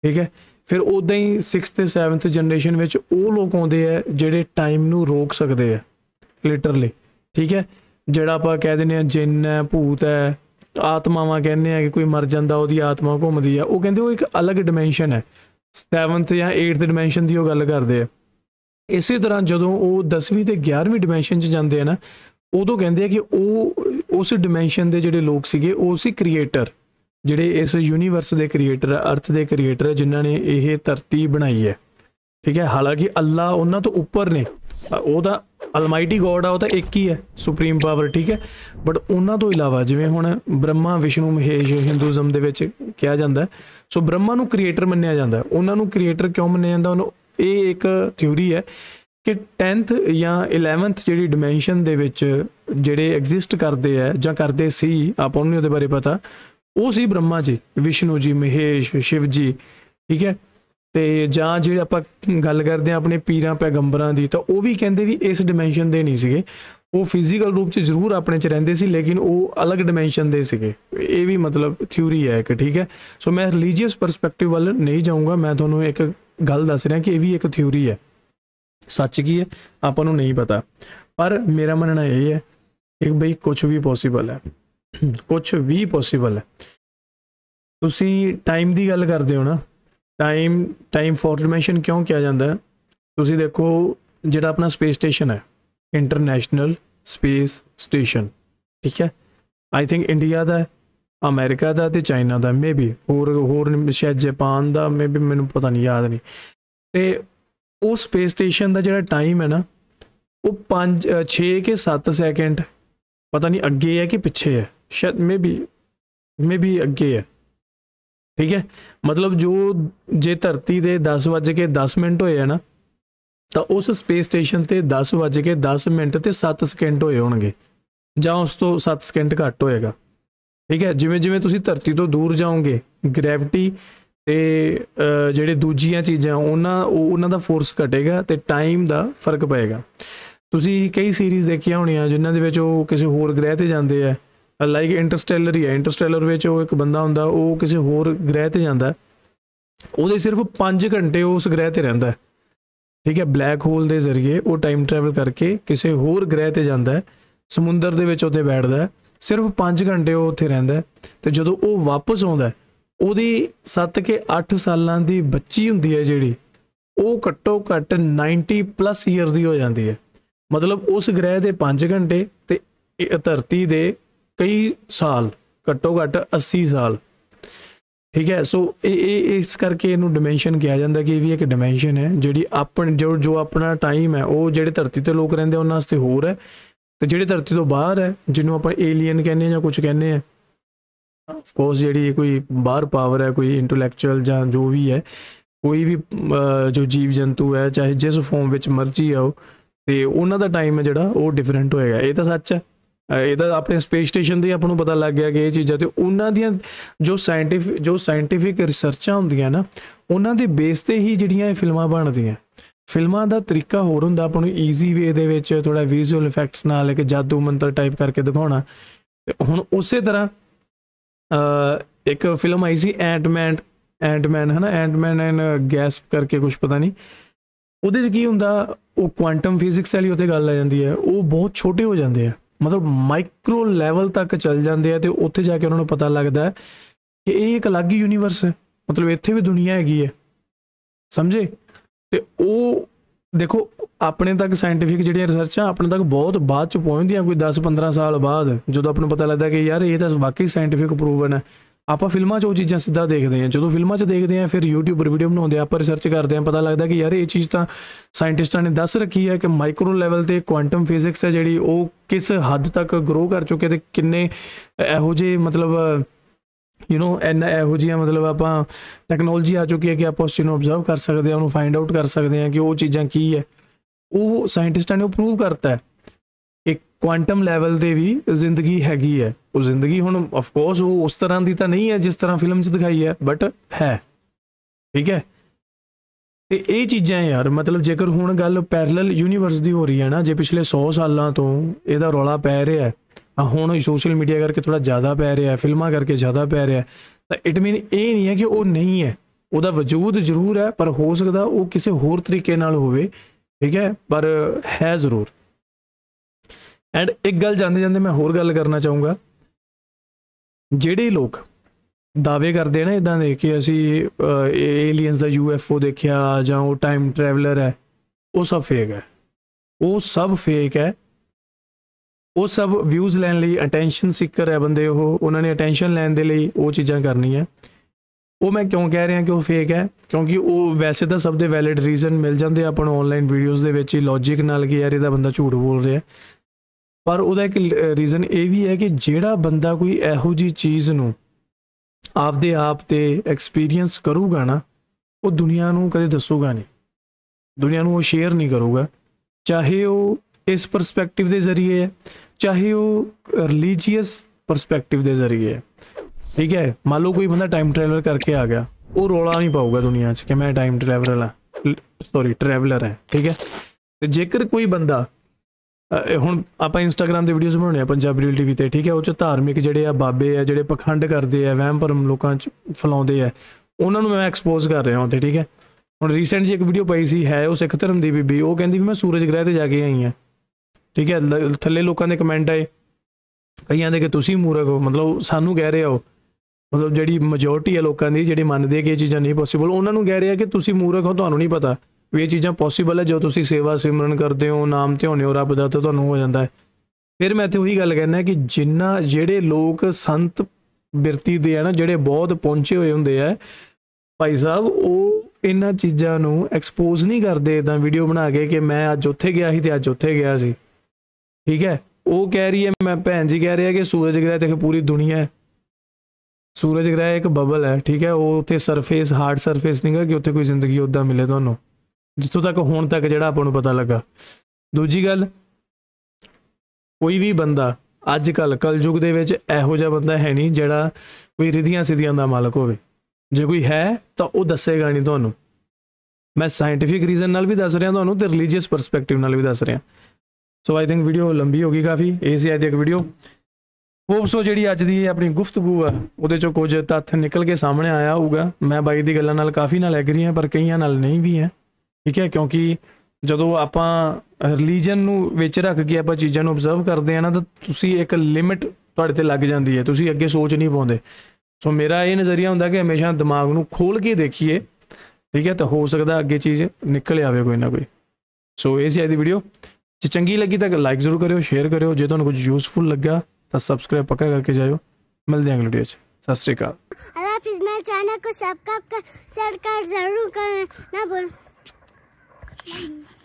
ਠੀਕ ਹੈ ਫਿਰ ਉਦਾਂ ਹੀ 6th ਤੇ 7th ਜਨਰੇਸ਼ਨ ਵਿੱਚ ਉਹ ਲੋਕ ਆਉਂਦੇ ਆ ਜਿਹੜੇ ਟਾਈਮ ਨੂੰ ਰੋਕ ਸਕਦੇ ਆ ਲਿਟਰਲੀ ਠੀਕ ਹੈ ਜਿਹੜਾ ਆਪਾਂ ਕਹਿ ਦਿੰਦੇ ਆ ਜਿੰਨ ਹੈ ਭੂਤ ਹੈ ਆਤਮਾਵਾਂ ਕਹਿੰਦੇ ਆ ਕਿ ਕੋਈ ਮਰ ਜਾਂਦਾ ਉਹਦੀ ਆਤਮਾ ਘੁੰਮਦੀ ਆ ਉਹ ਕਹਿੰਦੇ ਉਹ ਇੱਕ ਅਲੱਗ ਡਾਈਮੈਂਸ਼ਨ ਹੈ 7th ਜਾਂ 8th ਡਾਈਮੈਂਸ਼ਨ ਦੀ ਉਹ ਗੱਲ ਕਰਦੇ ਆ ਇਸੇ ਤਰ੍ਹਾਂ ਜਦੋਂ ਉਹ 10ਵੀਂ ਤੇ 11ਵੀਂ ਡਿਮੈਂਸ਼ਨ 'ਚ ਜਾਂਦੇ ਆ ਨਾ ਉਦੋਂ ਕਹਿੰਦੇ ਆ ਕਿ ਉਹ ਉਸ ਡਿਮੈਂਸ਼ਨ ਦੇ ਜਿਹੜੇ ਲੋਕ ਸੀਗੇ ਉਹ ਸੀ ਕ੍ਰੀਏਟਰ ਜਿਹੜੇ ਇਸ ਯੂਨੀਵਰਸ ਦੇ ਕ੍ਰੀਏਟਰ ਅਰਥ ਦੇ ਕ੍ਰੀਏਟਰ ਜਿਨ੍ਹਾਂ ਨੇ ਇਹ ਧਰਤੀ ਬਣਾਈ ਹੈ ਠੀਕ ਹੈ ਹਾਲਾਂਕਿ ਅੱਲਾ ਉਹਨਾਂ ਤੋਂ ਉੱਪਰ ਨੇ ਉਹਦਾ ਅਲਮਾਈਟੀ ਗੋਡ ਆ ਉਹ ਤਾਂ ਇੱਕ ਹੀ ਹੈ ਸੁਪਰੀਮ ਪਾਵਰ ਠੀਕ ਹੈ ਬਟ ਉਹਨਾਂ ਤੋਂ ਇਲਾਵਾ ਜਿਵੇਂ ਹੁਣ ਬ੍ਰਹਮਾ ਵਿਸ਼ਨੂੰ ਮਹੇਸ਼ ਹਿੰਦੂਇਜ਼ਮ ਦੇ ਵਿੱਚ ਕਿਹਾ ਜਾਂਦਾ ਸੋ ਬ੍ਰਹਮਾ ਨੂੰ ਕ੍ਰੀਏਟਰ ਮੰਨਿਆ ਜਾਂਦਾ ਉਹਨਾਂ ਨੂੰ ਕ੍ਰੀਏਟਰ ਕਿਉਂ ਮੰਨਿਆ ਜਾਂਦਾ ਉਹਨੂੰ ਇਹ ਇੱਕ ਥਿਊਰੀ ਹੈ ਕਿ 10th ਜਾਂ 11th ਜਿਹੜੀ ਡਾਈਮੈਂਸ਼ਨ ਦੇ ਵਿੱਚ ਜਿਹੜੇ ਐਗਜ਼ਿਸਟ ਕਰਦੇ ਆ ਜਾਂ ਕਰਦੇ ਸੀ ਆਪਾਂ ਨੂੰ ਉਹਦੇ ਬਾਰੇ ਪਤਾ ਉਹ ਸੀ ਬ੍ਰਹਮਾ ਜੀ ਵਿਸ਼ਨੂੰ ਜੀ ਮਹੇਸ਼ ਸ਼ਿਵ ਜੀ ਠੀਕ ਹੈ ਤੇ ਜਾਂ ਜਿਹੜੇ ਆਪਾਂ ਗੱਲ ਕਰਦੇ ਆ ਆਪਣੇ ਪੀਰਾਂ ਪੈਗੰਬਰਾਂ ਦੀ ਤਾਂ ਉਹ ਵੀ ਕਹਿੰਦੇ ਵੀ ਇਸ ਡਾਈਮੈਂਸ਼ਨ ਦੇ ਨਹੀਂ ਸੀਗੇ ਉਹ ਫਿਜ਼ੀਕਲ ਰੂਪ 'ਚ ਜ਼ਰੂਰ ਆਪਣੇ 'ਚ ਰਹਿੰਦੇ ਸੀ ਲੇਕਿਨ ਉਹ ਅਲੱਗ ਡਾਈਮੈਂਸ਼ਨ ਦੇ ਸੀਗੇ ਇਹ ਵੀ ਮਤਲਬ ਥਿਊਰੀ ਹੈ ਇੱਕ ਠੀਕ ਹੈ ਸੋ ਮੈਂ ਰਿਲੀਜੀਅਸ ਪਰਸਪੈਕਟਿਵ ਵੱਲ ਨਹੀਂ ਜਾਊਂਗਾ ਮੈਂ ਤੁਹਾਨੂੰ ਇੱਕ ਗੱਲ ਦੱਸ ਰਿਹਾ ਕਿ ਇਹ ਵੀ ਇੱਕ ਥਿਊਰੀ ਹੈ ਸੱਚ ਕੀ ਹੈ ਆਪਾਂ ਨੂੰ ਨਹੀਂ ਪਤਾ ਪਰ ਮੇਰਾ ਮੰਨਣਾ ਇਹ ਹੈ ਕਿ ਬਈ ਕੁਝ ਵੀ ਪੋਸੀਬਲ ਹੈ ਕੁਝ ਵੀ ਪੋਸੀਬਲ ਹੈ ਤੁਸੀਂ ਟਾਈਮ ਦੀ ਗੱਲ ਕਰਦੇ ਹੋ ਨਾ ਟਾਈਮ ਟਾਈਮ ਫੋਰਮੇਸ਼ਨ ਕਿਉਂ ਕਿਹਾ ਜਾਂਦਾ ਹੈ ਤੁਸੀਂ ਦੇਖੋ ਜਿਹੜਾ ਆਪਣਾ ਸਪੇਸ ਸਟੇਸ਼ਨ ਹੈ ਇੰਟਰਨੈਸ਼ਨਲ ਸਪੇਸ ਸਟੇਸ਼ਨ ਠੀਕ ਹੈ ਆਈ ਥਿੰਕ ਇੰਡੀਆ ਦਾ ਅਮਰੀਕਾ ਦਾ ਤੇ ਚਾਈਨਾ ਦਾ ਮੇਬੀ ਹੋਰ ਹੋਰ ਸ਼ਾਇਦ ਜਾਪਾਨ ਦਾ ਮੇਬੀ ਮੈਨੂੰ ਪਤਾ ਨਹੀਂ ਯਾਦ ਨਹੀਂ ਤੇ ਉਹ ਸਪੇਸ ਸਟੇਸ਼ਨ ਦਾ ਜਿਹੜਾ ਟਾਈਮ ਹੈ ਨਾ ਉਹ 5 6 ਕੇ 7 ਸੈਕਿੰਡ ਪਤਾ ਨਹੀਂ ਅੱਗੇ ਹੈ ਕਿ ਪਿੱਛੇ ਹੈ ਸ਼ਾਇਦ ਮੇਬੀ ਮੇਬੀ ਅੱਗੇ ਹੈ ਠੀਕ ਹੈ ਮਤਲਬ ਜੋ ਜੇ ਧਰਤੀ ਦੇ 10 ਵਜੇ ਕੇ 10 ਮਿੰਟ ਹੋਏ ਹੈ ਨਾ ਤਾਂ ਉਸ ਸਪੇਸ ਸਟੇਸ਼ਨ ਤੇ 10 ਵਜੇ ਕੇ 10 ਮਿੰਟ ਤੇ 7 ਸਕਿੰਟ ਹੋਏ ਹੋਣਗੇ ਜਾਂ ਉਸ ਤੋਂ 7 ਸਕਿੰਟ ਘੱਟ ਹੋਏਗਾ ਠੀਕ ਹੈ ਜਿਵੇਂ ਜਿਵੇਂ ਤੁਸੀਂ ਧਰਤੀ ਤੋਂ ਦੂਰ ਜਾਓਗੇ ਗ੍ਰੈਵਿਟੀ ਤੇ ਜਿਹੜੇ ਦੂਜੀਆਂ ਚੀਜ਼ਾਂ ਉਹਨਾਂ ਉਹਨਾਂ ਦਾ ਫੋਰਸ ਘਟੇਗਾ ਤੇ ਟਾਈਮ ਦਾ ਫਰਕ ਪਏਗਾ ਤੁਸੀਂ ਕਈ ਸੀਰੀਜ਼ ਦੇਖੀਆਂ ਹੋਣੀਆਂ ਜਿਨ੍ਹਾਂ ਦੇ ਵਿੱਚ ਉਹ ਕਿਸੇ ਹੋਰ ਗ੍ਰਹਿ ਤੇ ਜਾਂਦੇ ਆ ਲਾਈਕ ਇੰਟਰਸਟੈਲਰ ਹੀ ਹੈ ਇੰਟਰਸਟੈਲਰ ਵਿੱਚ ਉਹ ਇੱਕ ਬੰਦਾ ਹੁੰਦਾ ਉਹ ਕਿਸੇ ਹੋਰ ਗ੍ਰਹਿ ਤੇ ਜਾਂਦਾ ਉਹਦੇ ਸਿਰਫ 5 ਘੰਟੇ ਉਸ ਗ੍ਰਹਿ ਤੇ ਰਹਿੰਦਾ ਠੀਕ ਹੈ ਬਲੈਕ ਹੋਲ ਦੇ ਜ਼ਰੀਏ ਉਹ ਟਾਈਮ ਟਰੈਵਲ ਕਰਕੇ ਕਿਸੇ ਹੋਰ ਗ੍ਰਹਿ ਤੇ ਜਾਂਦਾ ਸਮੁੰਦਰ ਦੇ ਵਿੱਚ ਉੱਤੇ ਬੈਠਦਾ ਹੈ ਸਿਰਫ 5 ਘੰਟੇ ਉਹ ਉੱਥੇ ਰਹਿੰਦਾ ਤੇ ਜਦੋਂ ਉਹ ਵਾਪਸ ਆਉਂਦਾ ਉਹਦੀ 7 ਕੇ 8 ਸਾਲਾਂ ਦੀ ਬੱਚੀ ਹੁੰਦੀ ਹੈ ਜਿਹੜੀ ਉਹ ਘੱਟੋ ਘੱਟ 90 ਪਲੱਸ ਈਅਰ ਦੀ ਹੋ ਜਾਂਦੀ ਹੈ ਮਤਲਬ ਉਸ ਗ੍ਰਹਿ ਦੇ 5 ਘੰਟੇ ਤੇ ਧਰਤੀ ਦੇ ਕਈ ਸਾਲ ਘੱਟੋ ਘੱਟ 80 ਸਾਲ ਠੀਕ ਹੈ ਸੋ ਇਹ ਇਸ ਕਰਕੇ ਇਹਨੂੰ ਡਾਈਮੈਂਸ਼ਨ ਕਿਹਾ ਜਾਂਦਾ ਕਿ ਇਹ ਵੀ ਇੱਕ ਡਾਈਮੈਂਸ਼ਨ ਹੈ ਜਿਹੜੀ ਆਪਣ ਜੋ ਜੋ ਆਪਣਾ ਟਾਈਮ ਹੈ ਉਹ ਜਿਹੜੇ ਧਰਤੀ ਤੇ ਲੋਕ ਰਹਿੰਦੇ ਉਹਨਾਂ ਵਾਸਤੇ ਹੋਰ ਹੈ ਤੇ ਜਿਹੜੇ ਧਰਤੀ ਤੋਂ ਬਾਹਰ ਹੈ ਜਿਹਨੂੰ ਆਪਾਂ ਏਲੀਅਨ ਕਹਿੰਦੇ ਆ ਜਾਂ ਕੁਝ ਕਹਿੰਦੇ ਆ ਆਫ ਕੋਰਸ ਜਿਹੜੀ ਕੋਈ ਬਾਹਰ ਪਾਵਰ ਹੈ ਕੋਈ ਇੰਟੈਲੈਕਚੁਅਲ ਜਾਂ ਜੋ ਵੀ ਹੈ ਕੋਈ ਵੀ ਜੋ ਜੀਵ ਜੰਤੂ ਹੈ ਚਾਹੇ ਜਿਸ ਫਾਰਮ ਵਿੱਚ ਮਰਜੀ ਆਓ ਤੇ ਉਹਨਾਂ ਦਾ ਟਾਈਮ ਹੈ ਜਿਹੜਾ ਉਹ ਡਿਫਰੈਂਟ ਹੋਏਗਾ ਇਹ ਤਾਂ ਸੱਚ ਹੈ ਇਹ ਤਾਂ ਆਪਣੇ ਸਪੇਸ ਸਟੇਸ਼ਨ ਦੇ ਆਪਾਂ ਨੂੰ ਪਤਾ ਲੱਗ ਗਿਆ ਕਿ ਇਹ ਚੀਜ਼ਾਂ ਤੇ ਉਹਨਾਂ ਦੀਆਂ ਜੋ ਸਾਇੰਟਿਫਿਕ ਜੋ ਸਾਇੰਟਿਫਿਕ ਰਿਸਰਚਾਂ ਹੁੰਦੀਆਂ ਨਾ ਉਹਨਾਂ ਦੇ ਬੇਸ ਤੇ ਹੀ ਜਿਹੜੀਆਂ ਇਹ ਫਿਲਮਾਂ ਬਣਦੀਆਂ ਫਿਲਮਾਂ ਦਾ ਤਰੀਕਾ ਹੋਰ ਹੁੰਦਾ ਆਪਾਂ ਨੂੰ ਈਜ਼ੀ ਵੇ ਦੇ ਵਿੱਚ ਥੋੜਾ ਵਿਜ਼ੂਅਲ ਇਫੈਕਟਸ ਨਾਲ ਇੱਕ ਜਾਦੂ ਮੰਤਰ ਟਾਈਪ ਕਰਕੇ ਦਿਖਾਉਣਾ ਹੁਣ ਉਸੇ ਤਰ੍ਹਾਂ ਅ ਇੱਕ ਫਿਲਮ ਆਈ ਸੀ ਐਂਟਮੈਨ ਐਂਟਮੈਨ ਹਨਾ ਐਂਟਮੈਨ ਐਂਡ ਗੈਸਪ ਕਰਕੇ ਕੁਝ ਪਤਾ ਨਹੀਂ ਉਹਦੇ 'ਚ ਕੀ ਹੁੰਦਾ ਉਹ ਕੁਆਂਟਮ ਫਿਜ਼ਿਕਸ ਵਾਲੀ ਉਹਤੇ ਗੱਲ ਆ ਜਾਂਦੀ ਹੈ ਉਹ ਬਹੁਤ ਛੋਟੇ ਹੋ ਜਾਂਦੇ ਆ ਮਤਲਬ ਮਾਈਕਰੋ ਲੈਵਲ ਤੱਕ ਚੱਲ ਜਾਂਦੇ ਆ ਤੇ ਉੱਥੇ ਜਾ ਕੇ ਉਹਨਾਂ ਨੂੰ ਪਤਾ ਲੱਗਦਾ ਹੈ ਕਿ ਇਹ ਇੱਕ ਅਲੱਗ ਯੂਨੀਵਰਸ ਹੈ ਮਤਲਬ ਇੱਥੇ ਵੀ ਦੁਨੀਆ ਹੈਗੀ ਹੈ ਸਮਝੇ ਤੇ ਉਹ ਦੇਖੋ ਆਪਣੇ ਤੱਕ ਸਾਇੰਟਿਫਿਕ ਜਿਹੜੀਆਂ ਰਿਸਰਚਾਂ ਆਪਣੇ ਤੱਕ ਬਹੁਤ ਬਾਅਦ ਚ ਪਹੁੰਚਦੀਆਂ ਕੋਈ 10-15 ਸਾਲ ਬਾਅਦ ਜਦੋਂ ਆਪ ਨੂੰ ਪਤਾ ਲੱਗਦਾ ਕਿ ਯਾਰ ਇਹ ਤਾਂ ਵਾਕਈ ਸਾਇੰਟਿਫਿਕ ਪ੍ਰੂਵਨ ਹੈ ਆਪਾਂ ਫਿਲਮਾਂ 'ਚ ਉਹ ਚੀਜ਼ਾਂ ਸਿੱਧਾ ਦੇਖਦੇ ਆਂ ਜਦੋਂ ਫਿਲਮਾਂ 'ਚ ਦੇਖਦੇ ਆਂ ਫਿਰ YouTube ਪਰ ਵੀਡੀਓ ਬਣਾਉਂਦੇ ਆਂ ਆਪਾਂ ਰਿਸਰਚ ਕਰਦੇ ਆਂ ਪਤਾ ਲੱਗਦਾ ਕਿ ਯਾਰ ਇਹ ਚੀਜ਼ ਤਾਂ ਸਾਇੰਟਿਸਟਾਂ ਨੇ ਦੱਸ ਰੱਖੀ ਹੈ ਕਿ ਮਾਈਕਰੋ ਲੈਵਲ ਤੇ ਕੁਆਂਟਮ ਫਿਜ਼ਿਕਸ ਹੈ ਜਿਹੜੀ ਉਹ ਕਿਸ ਹੱਦ ਤੱਕ ਗਰੋ ਕਰ ਚੁੱਕੀ ਹੈ ਤੇ ਕਿੰਨੇ ਇਹੋ ਜਿਹੇ ਮਤਲਬ ਯੂ نو ਐਨ ਇਹੋ ਜੀਆ ਮਤਲਬ ਆਪਾਂ ਟੈਕਨੋਲੋਜੀ ਆ ਚੁੱਕੀ ਹੈ ਕਿ ਆਪਾਂ ਉਸ ਚੀਜ਼ ਨੂੰ ਆਬਜ਼ਰਵ ਕਰ ਸਕਦੇ ਹਾਂ ਉਹਨੂੰ ਫਾਈਂਡ ਆਊਟ ਕਰ ਸਕਦੇ ਹਾਂ ਕਿ ਉਹ ਚੀਜ਼ਾਂ ਕੀ ਹੈ ਉਹ ਸਾਇੰਟਿਸਟਾਂ ਨੇ ਉਹ ਪ੍ਰੂਵ ਕਰਤਾ ਹੈ ਕਿ ਕੁਆਂਟਮ ਲੈਵਲ ਤੇ ਵੀ ਜ਼ਿੰਦਗੀ ਹੈਗੀ ਹੈ ਉਹ ਜ਼ਿੰਦਗੀ ਹੁਣ ਆਫ ਕੋਰਸ ਉਹ ਉਸ ਤਰ੍ਹਾਂ ਦੀ ਤਾਂ ਨਹੀਂ ਹੈ ਜਿਸ ਤਰ੍ਹਾਂ ਫਿਲਮ 'ਚ ਦਿਖਾਈ ਹੈ ਬਟ ਹੈ ਠੀਕ ਹੈ ਤੇ ਇਹ ਚੀਜ਼ਾਂ ਯਾਰ ਮਤਲਬ ਜੇਕਰ ਹੁਣ ਗੱਲ ਪੈਰਲਲ ਯੂਨੀਵਰਸ ਦੀ ਹੋ ਰਹੀ ਹੈ ਨਾ ਜੇ ਪਿਛਲੇ 100 ਸਾਲਾਂ ਤੋਂ ਇਹਦਾ ਰੌਲਾ ਪੈ ਰਿਹਾ ਹੈ ਹੁਣ ਸੋਸ਼ਲ ਮੀਡੀਆ ਕਰਕੇ ਥੋੜਾ ਜ਼ਿਆਦਾ ਪੈ ਰਿਹਾ ਹੈ ਫਿਲਮਾਂ ਕਰਕੇ ਜ਼ਿਆਦਾ ਪੈ ਰਿਹਾ ਤਾਂ ਇਟ ਮੀਨ ਇਹ ਨਹੀਂ ਹੈ ਕਿ ਉਹ ਨਹੀਂ ਹੈ ਉਹਦਾ ਵਜੂਦ ਜ਼ਰੂਰ ਹੈ ਪਰ ਹੋ ਸਕਦਾ ਉਹ ਕਿਸੇ ਹੋਰ ਤਰੀਕੇ ਨਾਲ ਹੋਵੇ ਠੀਕ ਹੈ ਪਰ ਹੈ ਜ਼ਰੂਰ ਐਂਡ ਇੱਕ ਗੱਲ ਜਾਂਦੇ ਜਾਂਦੇ ਮੈਂ ਹੋਰ ਗੱਲ ਕਰਨਾ ਚਾਹੂੰਗਾ ਜਿਹੜੇ ਲੋਕ ਦਾਅਵੇ ਕਰਦੇ ਨੇ ਇਦਾਂ ਦੇ ਕਿ ਅਸੀਂ ਏਲੀਅਨਸ ਦਾ ਯੂਐਫਓ ਦੇਖਿਆ ਜਾਂ ਉਹ ਟਾਈਮ ਟਰੈਵਲਰ ਹੈ ਉਹ ਸਭ ਫੇਕ ਹੈ ਉਹ ਸਭ ਫੇਕ ਹੈ ਉਹ ਸਭ ਵਿਊਜ਼ ਲੈਣ ਲਈ ਅਟੈਂਸ਼ਨ ਸਿਕਰ ਹੈ ਬੰਦੇ ਉਹ ਉਹਨਾਂ ਨੇ ਅਟੈਂਸ਼ਨ ਲੈਣ ਦੇ ਲਈ ਉਹ ਚੀਜ਼ਾਂ ਕਰਨੀਆਂ ਉਹ ਮੈਂ ਕਿਉਂ ਕਹਿ ਰਿਹਾ ਕਿ ਉਹ ਫੇਕ ਹੈ ਕਿਉਂਕਿ ਉਹ ਵੈਸੇ ਤਾਂ ਸਭ ਦੇ ਵੈਲਿਡ ਰੀਜ਼ਨ ਮਿਲ ਜਾਂਦੇ ਆਪਾਂ ਨੂੰ ਆਨਲਾਈਨ ਵੀਡੀਓਜ਼ ਦੇ ਵਿੱਚ ਹੀ ਲੌਜੀਕ ਨਾਲ ਕਿ ਯਾਰ ਇਹਦਾ ਬੰਦਾ ਝੂਠ ਬੋਲ ਰਿਹਾ ਪਰ ਉਹਦਾ ਇੱਕ ਰੀਜ਼ਨ ਇਹ ਵੀ ਹੈ ਕਿ ਜਿਹੜਾ ਬੰਦਾ ਕੋਈ ਇਹੋ ਜੀ ਚੀਜ਼ ਨੂੰ ਆਪਦੇ ਆਪ ਤੇ ਐਕਸਪੀਰੀਅੰਸ ਕਰੂਗਾ ਨਾ ਉਹ ਦੁਨੀਆ ਨੂੰ ਕਦੇ ਦੱਸੂਗਾ ਨਹੀਂ ਦੁਨੀਆ ਨੂੰ ਉਹ ਸ਼ੇਅਰ ਨਹੀਂ ਕਰੂਗਾ ਚਾਹੇ ਉਹ ਇਸ ਪਰਸਪੈਕਟਿਵ ਦੇ ਜ਼ਰੀਏ ਚਾਹੇ ਉਹ ਰਿਲੀਜੀਅਸ ਪਰਸਪੈਕਟਿਵ ਦੇ ਜ਼ਰੀਏ ਠੀਕ ਹੈ ਮੰਨ ਲਓ ਕੋਈ ਬੰਦਾ ਟਾਈਮ ਟਰੈਵਲ ਕਰਕੇ ਆ ਗਿਆ ਉਹ ਰੋਲਾ ਨਹੀਂ ਪਾਊਗਾ ਦੁਨੀਆ 'ਚ ਕਿ ਮੈਂ ਟਾਈਮ ਟਰੈਵਲਰ ਹਾਂ ਸੌਰੀ ਟਰੈਵਲਰ ਹਾਂ ਠੀਕ ਹੈ ਤੇ ਜੇਕਰ ਕੋਈ ਬੰਦਾ ਹੁਣ ਆਪਾਂ ਇੰਸਟਾਗ੍ਰam ਤੇ ਵੀਡੀਓਜ਼ ਬਣਾਉਂਦੇ ਆ ਪੰਜਾਬੀ ਰੀਅਲ ਟੀਵੀ ਤੇ ਠੀਕ ਹੈ ਉਹ ਚ ਧਾਰਮਿਕ ਜਿਹੜੇ ਆ ਬਾਬੇ ਆ ਜਿਹੜੇ ਪਖੰਡ ਕਰਦੇ ਆ ਵਹਿਮ ਭਰਮ ਲੋਕਾਂ 'ਚ ਫਲਾਉਂਦੇ ਆ ਉਹਨਾਂ ਨੂੰ ਮੈਂ ਐਕਸਪੋਜ਼ ਕਰ ਰਿਹਾ ਹਾਂ ਤੇ ਠੀਕ ਹੈ ਹੁਣ ਰੀਸੈਂਟ ਜੀ ਇੱਕ ਵੀਡੀਓ ਪਈ ਸੀ ਹੈ ਉਹ ਸਿੱਖ ਧਰਮ ਦੀ ਬੀਬੀ ਉਹ ਕਹਿੰਦੀ ਵੀ ਮੈਂ ਸੂਰਜ ਗ੍ਰਹਿ ਤੇ ਜਾ ਕੇ ਆਈ ਆ ਠੀਕ ਹੈ ਥੱਲੇ ਲੋਕਾਂ ਦੇ ਕਮੈਂਟ ਆਏ ਕਈਆਂ ਦੇ ਕਿ ਤੁਸੀਂ ਮੂਰਖ ਹੋ ਮਤਲਬ ਸਾਨੂੰ ਕਹਿ ਰਹੇ ਹੋ ਮਤਲਬ ਜਿਹੜੀ ਮੈਜੋਰਟੀ ਹੈ ਲੋਕਾਂ ਦੀ ਜਿਹੜੀ ਮੰਨਦੇ ਕਿ ਇਹ ਚੀਜ਼ਾਂ ਨਹੀਂ ਪੋਸੀਬਲ ਉਹਨਾਂ ਨੂੰ ਕਹਿ ਰਹੇ ਆ ਕਿ ਤੁਸੀਂ ਮੂਰਖ ਹੋ ਤੁਹਾਨੂੰ ਨਹੀਂ ਪਤਾ ਵੀ ਇਹ ਚੀਜ਼ਾਂ ਪੋਸੀਬਲ ਹੈ ਜੋ ਤੁਸੀਂ ਸੇਵਾ ਸਿਮਰਨ ਕਰਦੇ ਹੋ ਨਾਮ ਧਿਆਉਂਦੇ ਹੋ ਰੱਬ ਦਾ ਤਾਂ ਤੁਹਾਨੂੰ ਹੋ ਜਾਂਦਾ ਹੈ ਫਿਰ ਮੈਂ ਇੱਥੇ ਉਹੀ ਗੱਲ ਕਹਿਣਾ ਕਿ ਜਿੰਨਾ ਜਿਹੜੇ ਲੋਕ ਸੰਤ ਬਿਰਤੀ ਦੇ ਹਨ ਜਿਹੜੇ ਬਹੁਤ ਪਹੁੰਚੇ ਹੋਏ ਹੁੰਦੇ ਆ ਭਾਈ ਸਾਹਿਬ ਉਹ ਇਹਨਾਂ ਚੀਜ਼ਾਂ ਨੂੰ ਐਕਸਪੋਜ਼ ਨਹੀਂ ਕਰਦੇ ਇਦਾਂ ਵੀਡੀਓ ਬਣਾ ਕੇ ਕਿ ਮੈਂ ਅੱਜ ਉੱਥੇ ਗਿਆ ਸੀ ਤੇ ਅੱਜ ਉੱਥੇ ਗਿਆ ਸੀ ਠੀਕ ਹੈ ਉਹ ਕਹਿ ਰਹੀ ਹੈ ਮੈਂ ਭੈਣ ਜੀ ਕਹਿ ਰਿਹਾ ਕਿ ਸੂਰਜ ਗ੍ਰਹਿ ਤੇ ਪੂਰੀ ਦੁਨੀਆ ਹੈ ਸੂਰਜ ਗ੍ਰਹਿ ਇੱਕ ਬਬਲ ਹੈ ਠੀਕ ਹੈ ਉਹ ਉੱਥੇ ਸਰਫੇਸ ਹਾਰਡ ਸਰਫੇਸ ਨਹੀਂਗਾ ਕਿ ਉੱਥੇ ਕੋਈ ਜ਼ਿੰਦਗੀ ਉਦਾਂ ਮਿਲੇ ਤੁਹਾਨੂੰ ਜਿੱਥੋਂ ਤੱਕ ਹੁਣ ਤੱਕ ਜਿਹੜਾ ਆਪਾਂ ਨੂੰ ਪਤਾ ਲੱਗਾ ਦੂਜੀ ਗੱਲ ਕੋਈ ਵੀ ਬੰਦਾ ਅੱਜ ਕੱਲ ਕਲਯੁਗ ਦੇ ਵਿੱਚ ਇਹੋ ਜਿਹਾ ਬੰਦਾ ਹੈ ਨਹੀਂ ਜਿਹੜਾ ਕੋਈ ਰਿਧੀਆਂ ਸਿਧੀਆਂ ਦਾ ਮਾਲਕ ਹੋਵੇ ਜੇ ਕੋਈ ਹੈ ਤਾਂ ਉਹ ਦੱਸੇਗਾ ਨਹੀਂ ਤੁਹਾਨੂੰ ਮੈਂ ਸਾਇੰਟਿਫਿਕ ਰੀਜ਼ਨ ਨਾਲ ਵੀ ਦੱਸ ਰਿਹਾ ਤੁਹਾਨੂੰ ਤੇ ਰਿਲੀਜੀਅਸ ਪਰਸਪੈਕਟਿਵ ਨਾਲ ਵੀ ਦੱਸ ਰਿਹਾ ਸੋ ਆਈ ਥਿੰਕ ਵੀਡੀਓ ਲੰਬੀ ਹੋ ਗਈ ਕਾਫੀ ਇਹ ਸੀ ਅੱਜ ਦੀ ਇੱਕ ਵੀਡੀਓ ਹੋਪ ਸੋ ਜਿਹੜੀ ਅੱਜ ਦੀ ਆਪਣੀ ਗੁਫ਼ਤਗੂ ਆ ਉਹਦੇ ਚੋਂ ਕੁਝ ਤੱਥ ਨਿਕਲ ਕੇ ਸਾਹਮਣੇ ਆਇਆ ਹੋਊਗਾ ਮੈਂ ਬਾਈ ਦੀ ਗੱਲਾਂ ਨਾਲ ਕਾਫੀ ਨਾਲ ਐਗਰੀ ਆ ਪਰ ਕਈਆਂ ਨਾਲ ਨਹੀਂ ਵੀ ਆ ਠੀਕ ਹੈ ਕਿਉਂਕਿ ਜਦੋਂ ਆਪਾਂ ਰਿਲੀਜੀਅਨ ਨੂੰ ਵਿੱਚ ਰੱਖ ਕੇ ਆਪਾਂ ਚੀਜ਼ਾਂ ਨੂੰ ਆਬਜ਼ਰਵ ਕਰਦੇ ਆ ਨਾ ਤਾਂ ਤੁਸੀਂ ਇੱਕ ਲਿਮਿਟ ਤੁਹਾਡੇ ਤੇ ਲੱਗ ਜਾਂਦੀ ਹੈ ਤੁਸੀਂ ਅੱਗੇ ਸੋਚ ਨਹੀਂ ਪਾਉਂਦੇ ਸੋ ਮੇਰਾ ਇਹ ਨਜ਼ਰੀਆ ਹੁੰਦਾ ਕਿ ਹਮੇਸ਼ਾ ਦਿਮਾਗ ਨੂੰ ਖੋਲ ਕੇ ਦੇਖੀਏ ਠੀਕ ਹੈ ਤਾਂ ਹੋ ਸਕਦਾ ਅੱਗੇ ਚੀਜ਼ ਨਿਕਲ ਆਵੇ ਕੋਈ ਨਾ ਕੋਈ ਸੋ ਇਹ ਸੀ ਅੱਜ ਦੀ ਵੀਡੀਓ जो चंगी लगी तो लाइक जरूर करो शेयर करो जो थोड़ा कुछ यूजफुल लगे तो सबसक्राइब पक्का करके जाओ मिलते हैं अगले वीडियो सत चैनल को सब्सक्राइब कर जरूर